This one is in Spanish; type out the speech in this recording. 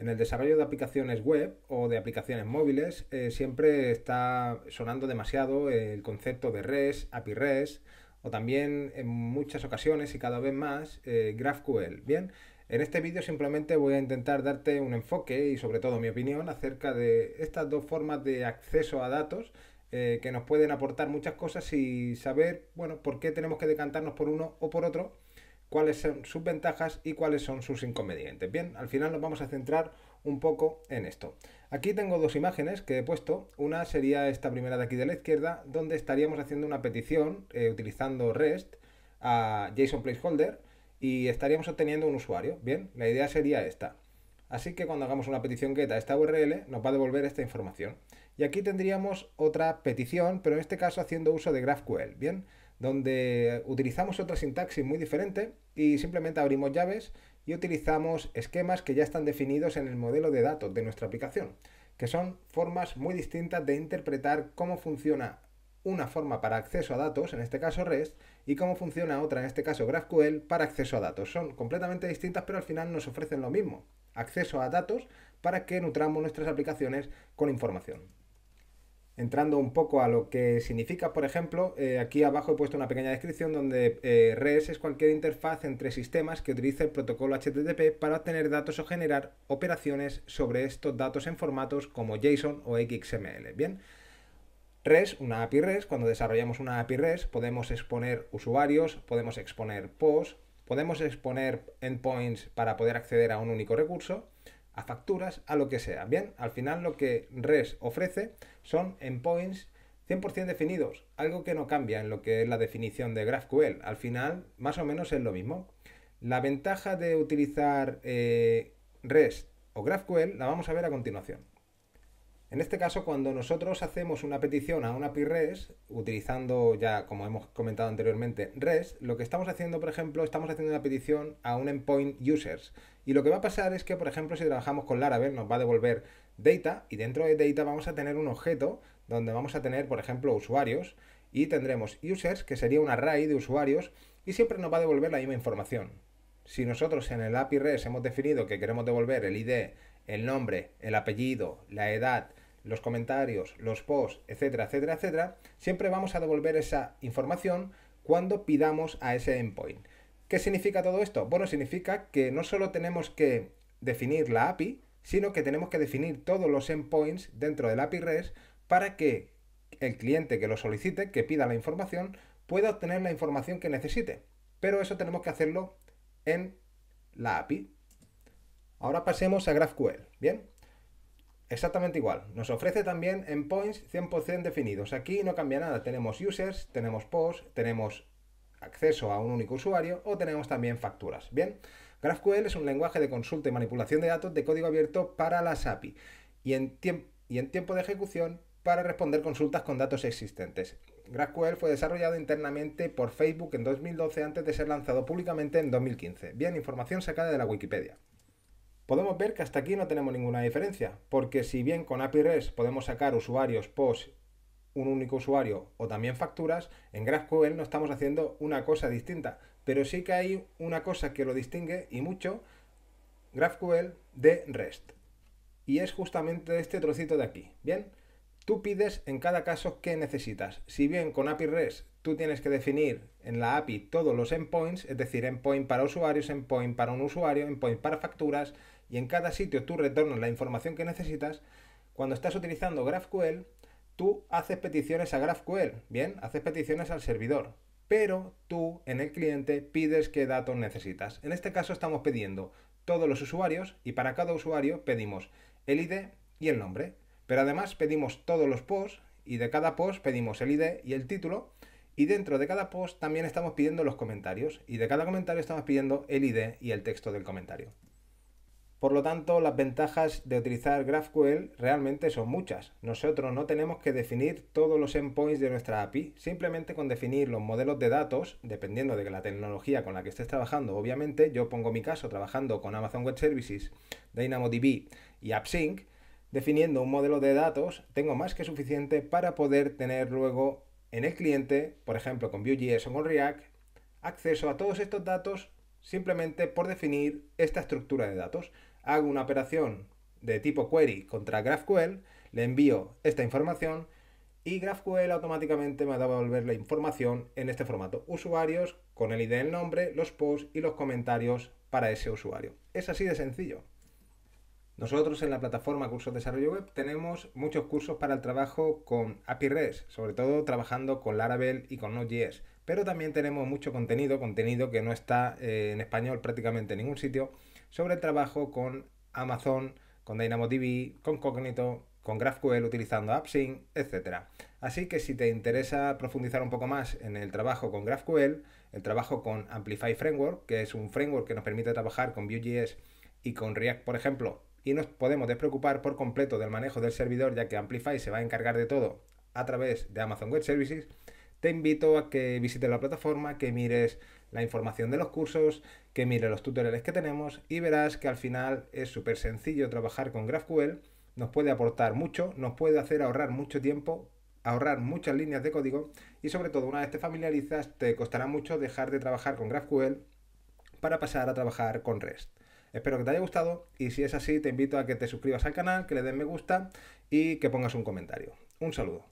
En el desarrollo de aplicaciones web o de aplicaciones móviles eh, siempre está sonando demasiado el concepto de REST, API REST o también en muchas ocasiones y cada vez más eh, GraphQL. Bien, en este vídeo simplemente voy a intentar darte un enfoque y sobre todo mi opinión acerca de estas dos formas de acceso a datos eh, que nos pueden aportar muchas cosas y saber, bueno, por qué tenemos que decantarnos por uno o por otro cuáles son sus ventajas y cuáles son sus inconvenientes. Bien, al final nos vamos a centrar un poco en esto. Aquí tengo dos imágenes que he puesto. Una sería esta primera de aquí de la izquierda, donde estaríamos haciendo una petición eh, utilizando REST a JSON Placeholder y estaríamos obteniendo un usuario. Bien, la idea sería esta. Así que cuando hagamos una petición get a esta URL nos va a devolver esta información. Y aquí tendríamos otra petición, pero en este caso haciendo uso de GraphQL. Bien, donde utilizamos otra sintaxis muy diferente y simplemente abrimos llaves y utilizamos esquemas que ya están definidos en el modelo de datos de nuestra aplicación, que son formas muy distintas de interpretar cómo funciona una forma para acceso a datos, en este caso REST, y cómo funciona otra, en este caso GraphQL, para acceso a datos. Son completamente distintas, pero al final nos ofrecen lo mismo, acceso a datos para que nutramos nuestras aplicaciones con información entrando un poco a lo que significa, por ejemplo, eh, aquí abajo he puesto una pequeña descripción donde eh, Res REST es cualquier interfaz entre sistemas que utilice el protocolo HTTP para obtener datos o generar operaciones sobre estos datos en formatos como JSON o XML. Bien, REST, una API REST, cuando desarrollamos una API REST podemos exponer usuarios, podemos exponer POS, podemos exponer endpoints para poder acceder a un único recurso, a facturas, a lo que sea. Bien, al final lo que REST ofrece son endpoints 100% definidos, algo que no cambia en lo que es la definición de GraphQL. Al final, más o menos es lo mismo. La ventaja de utilizar eh, REST o GraphQL la vamos a ver a continuación. En este caso, cuando nosotros hacemos una petición a un API REST, utilizando ya, como hemos comentado anteriormente, REST, lo que estamos haciendo, por ejemplo, estamos haciendo una petición a un endpoint users. Y lo que va a pasar es que, por ejemplo, si trabajamos con Laravel, nos va a devolver data y dentro de data vamos a tener un objeto donde vamos a tener, por ejemplo, usuarios y tendremos users, que sería un array de usuarios, y siempre nos va a devolver la misma información. Si nosotros en el API REST hemos definido que queremos devolver el ID, el nombre, el apellido, la edad, los comentarios, los posts, etcétera, etcétera, etcétera, siempre vamos a devolver esa información cuando pidamos a ese endpoint. ¿Qué significa todo esto? Bueno, significa que no solo tenemos que definir la API, sino que tenemos que definir todos los endpoints dentro del API REST para que el cliente que lo solicite, que pida la información, pueda obtener la información que necesite. Pero eso tenemos que hacerlo en la API. Ahora pasemos a GraphQL, ¿bien? Exactamente igual. Nos ofrece también en points 100% definidos. Aquí no cambia nada. Tenemos users, tenemos posts, tenemos acceso a un único usuario o tenemos también facturas. Bien, GraphQL es un lenguaje de consulta y manipulación de datos de código abierto para las API y en, y en tiempo de ejecución para responder consultas con datos existentes. GraphQL fue desarrollado internamente por Facebook en 2012 antes de ser lanzado públicamente en 2015. Bien, información sacada de la Wikipedia podemos ver que hasta aquí no tenemos ninguna diferencia, porque si bien con API REST podemos sacar usuarios, post, un único usuario o también facturas, en GraphQL no estamos haciendo una cosa distinta, pero sí que hay una cosa que lo distingue y mucho GraphQL de REST. Y es justamente este trocito de aquí, ¿bien? Tú pides en cada caso qué necesitas. Si bien con API REST tú tienes que definir en la API todos los endpoints, es decir, endpoint para usuarios, endpoint para un usuario, endpoint para facturas, y en cada sitio tú retornas la información que necesitas, cuando estás utilizando GraphQL, tú haces peticiones a GraphQL, bien, haces peticiones al servidor, pero tú en el cliente pides qué datos necesitas. En este caso estamos pidiendo todos los usuarios y para cada usuario pedimos el ID y el nombre. Pero además pedimos todos los posts y de cada post pedimos el ID y el título y dentro de cada post también estamos pidiendo los comentarios y de cada comentario estamos pidiendo el ID y el texto del comentario. Por lo tanto, las ventajas de utilizar GraphQL realmente son muchas. Nosotros no tenemos que definir todos los endpoints de nuestra API, simplemente con definir los modelos de datos, dependiendo de la tecnología con la que estés trabajando. Obviamente, yo pongo mi caso trabajando con Amazon Web Services, DynamoDB y AppSync, Definiendo un modelo de datos, tengo más que suficiente para poder tener luego en el cliente, por ejemplo con Vue.js o con React, acceso a todos estos datos simplemente por definir esta estructura de datos. Hago una operación de tipo query contra GraphQL, le envío esta información y GraphQL automáticamente me va a devolver la información en este formato. Usuarios con el ID del nombre, los posts y los comentarios para ese usuario. Es así de sencillo. Nosotros en la plataforma Cursos de Desarrollo Web tenemos muchos cursos para el trabajo con API REST, sobre todo trabajando con Laravel y con Node.js, pero también tenemos mucho contenido, contenido que no está eh, en español prácticamente en ningún sitio, sobre el trabajo con Amazon, con DynamoDB, con Cognito, con GraphQL utilizando AppSync, etc. Así que si te interesa profundizar un poco más en el trabajo con GraphQL, el trabajo con Amplify Framework, que es un framework que nos permite trabajar con Vue.js y con React, por ejemplo, y nos podemos despreocupar por completo del manejo del servidor ya que Amplify se va a encargar de todo a través de Amazon Web Services, te invito a que visites la plataforma, que mires la información de los cursos, que mires los tutoriales que tenemos y verás que al final es súper sencillo trabajar con GraphQL, nos puede aportar mucho, nos puede hacer ahorrar mucho tiempo, ahorrar muchas líneas de código y sobre todo una vez te familiarizas te costará mucho dejar de trabajar con GraphQL para pasar a trabajar con REST. Espero que te haya gustado y si es así te invito a que te suscribas al canal, que le des me gusta y que pongas un comentario. Un saludo.